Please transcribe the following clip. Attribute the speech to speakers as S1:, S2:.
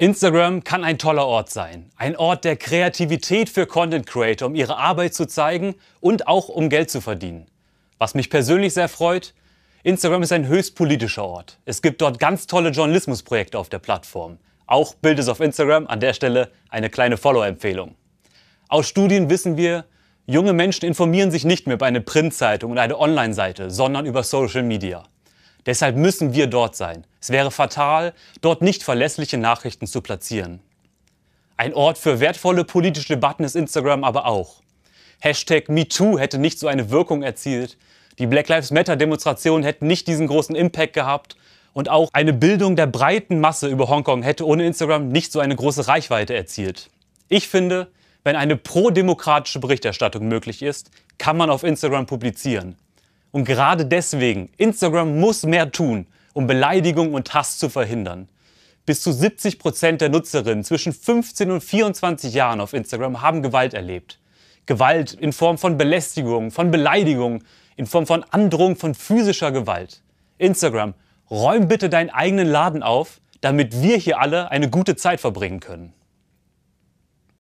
S1: Instagram kann ein toller Ort sein. Ein Ort der Kreativität für Content Creator, um ihre Arbeit zu zeigen und auch um Geld zu verdienen. Was mich persönlich sehr freut, Instagram ist ein höchst politischer Ort. Es gibt dort ganz tolle Journalismusprojekte auf der Plattform. Auch Bild ist auf Instagram, an der Stelle eine kleine follower empfehlung Aus Studien wissen wir, junge Menschen informieren sich nicht mehr über eine Printzeitung und eine Online-Seite, sondern über Social Media. Deshalb müssen wir dort sein. Es wäre fatal, dort nicht verlässliche Nachrichten zu platzieren. Ein Ort für wertvolle politische Debatten ist Instagram aber auch. Hashtag MeToo hätte nicht so eine Wirkung erzielt, die Black Lives Matter-Demonstrationen hätten nicht diesen großen Impact gehabt und auch eine Bildung der breiten Masse über Hongkong hätte ohne Instagram nicht so eine große Reichweite erzielt. Ich finde, wenn eine prodemokratische Berichterstattung möglich ist, kann man auf Instagram publizieren. Und gerade deswegen, Instagram muss mehr tun, um Beleidigung und Hass zu verhindern. Bis zu 70% Prozent der Nutzerinnen zwischen 15 und 24 Jahren auf Instagram haben Gewalt erlebt. Gewalt in Form von Belästigung, von Beleidigung, in Form von Androhung von physischer Gewalt. Instagram, räum bitte deinen eigenen Laden auf, damit wir hier alle eine gute Zeit verbringen können.